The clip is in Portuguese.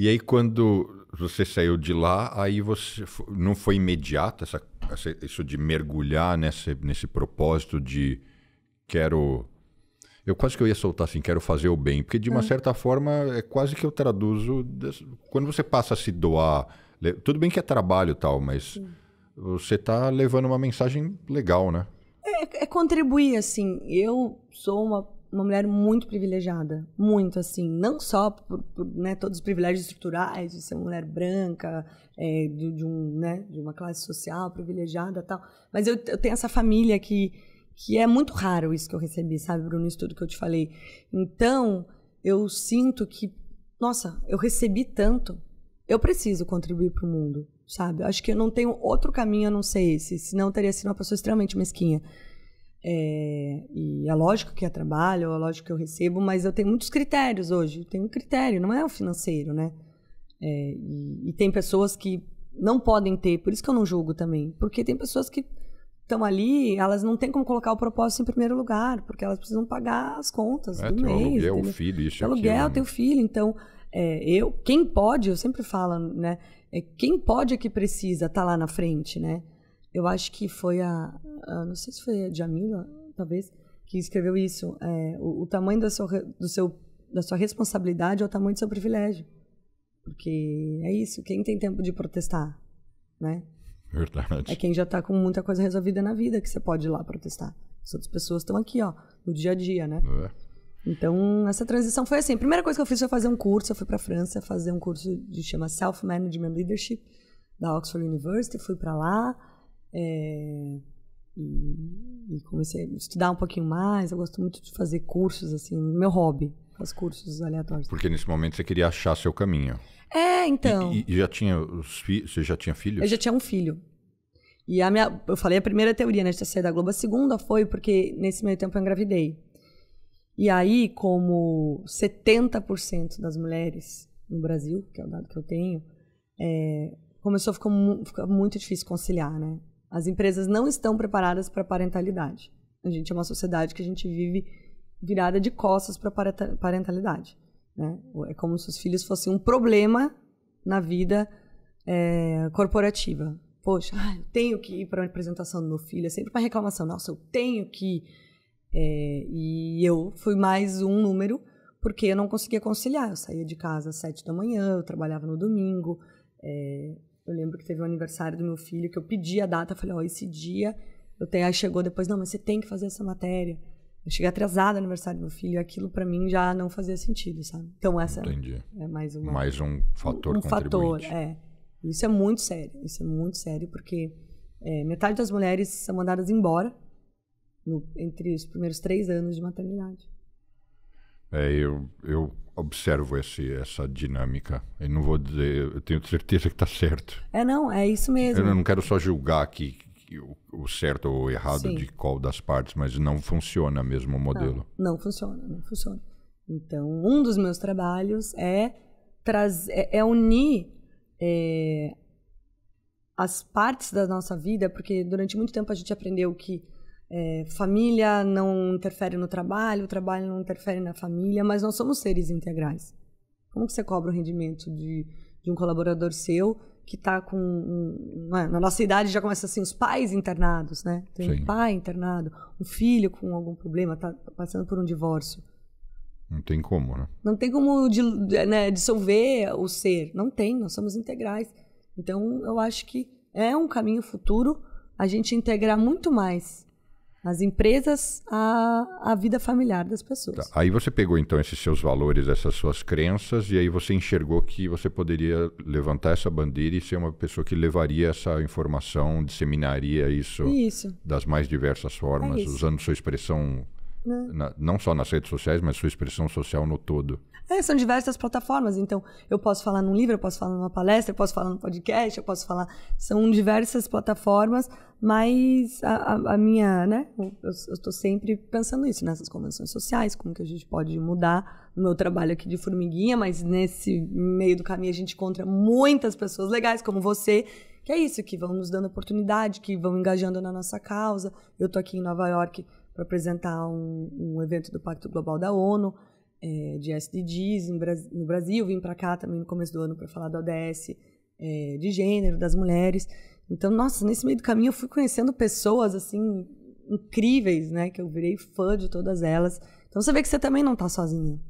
E aí, quando você saiu de lá, aí você não foi imediato essa, essa, isso de mergulhar nesse, nesse propósito de quero. Eu quase que eu ia soltar assim, quero fazer o bem, porque de uma hum. certa forma é quase que eu traduzo. Quando você passa a se doar, tudo bem que é trabalho e tal, mas hum. você está levando uma mensagem legal, né? É, é contribuir, assim. Eu sou uma uma mulher muito privilegiada, muito assim, não só por, por né, todos os privilégios estruturais de ser uma mulher branca, é, de, de, um, né, de uma classe social privilegiada tal, mas eu, eu tenho essa família que que é muito raro isso que eu recebi, sabe, Bruno, isso tudo que eu te falei. Então eu sinto que, nossa, eu recebi tanto, eu preciso contribuir para o mundo, sabe? Acho que eu não tenho outro caminho a não ser esse, senão eu teria sido uma pessoa extremamente mesquinha. É, e é lógico que eu trabalho, é lógico que eu recebo, mas eu tenho muitos critérios hoje. Tem um critério, não é o financeiro, né? É, e, e, tem pessoas que não podem ter, por isso que eu não julgo também. Porque tem pessoas que estão ali, elas não têm como colocar o propósito em primeiro lugar, porque elas precisam pagar as contas é, do mês. Aluguel, o filho, isso Aluguel, aqui, né? o teu filho. Então, é, eu, quem pode, eu sempre falo, né? É, quem pode é que precisa estar tá lá na frente, né? Eu acho que foi a, a não sei se foi a Jamila, talvez, que escreveu isso. É, o, o, tamanho da sua, do seu, da sua responsabilidade é o tamanho do seu privilégio. Porque é isso, quem tem tempo de protestar, né? Verdade. É quem já está com muita coisa resolvida na vida que você pode ir lá protestar. As outras pessoas estão aqui, ó, no dia a dia, né? É. Então, essa transição foi assim. A primeira coisa que eu fiz foi fazer um curso. Eu fui para a França fazer um curso que chama Self Management Leadership da Oxford University. Fui para lá é, e, e, comecei a estudar um pouquinho mais. Eu gosto muito de fazer cursos, assim, meu hobby, fazer cursos aleatórios. Porque nesse momento você queria achar seu caminho. É, então. E, e, e já tinha os filhos? Você já tinha filhos? Eu já tinha um filho. E a minha, eu falei a primeira teoria, né, de ter da Globo. A segunda foi porque nesse meio tempo eu engravidei. E aí, como 70% das mulheres no Brasil, que é o dado que eu tenho, é, começou a ficar, mu ficar muito difícil conciliar, né? As empresas não estão preparadas para a parentalidade. A gente é uma sociedade que a gente vive virada de costas para a parentalidade. Né? É como se os filhos fossem um problema na vida é, corporativa. Poxa, eu tenho que ir para a apresentação do meu filho. É sempre uma reclamação. Nossa, eu tenho que. É, e eu fui mais um número porque eu não conseguia conciliar. Eu saía de casa às sete da manhã, eu trabalhava no domingo, é, eu lembro que teve um aniversário do meu filho que eu pedi a data, falei, ó, oh, esse dia. Eu tenho, aí chegou depois, não, mas você tem que fazer essa matéria. Eu cheguei atrasada no aniversário do meu filho, aquilo para mim já não fazia sentido, sabe? Então essa Entendi. é mais uma mais um fator um, um fator, é. Isso é muito sério, isso é muito sério porque é, metade das mulheres são mandadas embora no, entre os primeiros três anos de maternidade. É, eu, eu observo esse, essa dinâmica. Eu não vou dizer, eu tenho certeza que está certo. É, não, é isso mesmo. Eu não quero só julgar aqui o certo ou o errado Sim. de qual das partes, mas não funciona mesmo o modelo. Não, não funciona, não funciona. Então, um dos meus trabalhos é, trazer, é, é, unir é, as partes da nossa vida, porque durante muito tempo a gente aprendeu que é, família não interfere no trabalho, o trabalho não interfere na família, mas nós somos seres integrais. Como que você cobra o rendimento de, de um colaborador seu que está com. Um, né, na nossa idade já começa assim, os pais internados, né? Tem Sim. um pai internado, um filho com algum problema, está passando por um divórcio. Não tem como, né? Não tem como né, dissolver o ser. Não tem, nós somos integrais. Então, eu acho que é um caminho futuro a gente integrar muito mais as empresas à, a vida familiar das pessoas. Tá. Aí você pegou então esses seus valores, essas suas crenças, e aí você enxergou que você poderia levantar essa bandeira e ser uma pessoa que levaria essa informação, disseminaria isso, isso. das mais diversas formas, é isso. usando sua expressão né? Na, não só nas redes sociais, mas sua expressão social no todo. É, são diversas plataformas. Então, eu posso falar num livro, eu posso falar numa palestra, eu posso falar num podcast, eu posso falar. São diversas plataformas, mas a, a, a minha, né? Eu estou sempre pensando isso, nessas convenções sociais, como que a gente pode mudar no meu trabalho aqui de formiguinha, mas nesse meio do caminho a gente encontra muitas pessoas legais, como você, que é isso, que vão nos dando oportunidade, que vão engajando na nossa causa. Eu tô aqui em Nova York para apresentar um, um, evento do Pacto Global da ONU, é, de SDGs no Brasil. Vim para cá também no começo do ano para falar do ODS é, de gênero, das mulheres. Então, nossa, nesse meio do caminho eu fui conhecendo pessoas, assim, incríveis, né? Que eu virei fã de todas elas. Então, você vê que você também não está sozinha.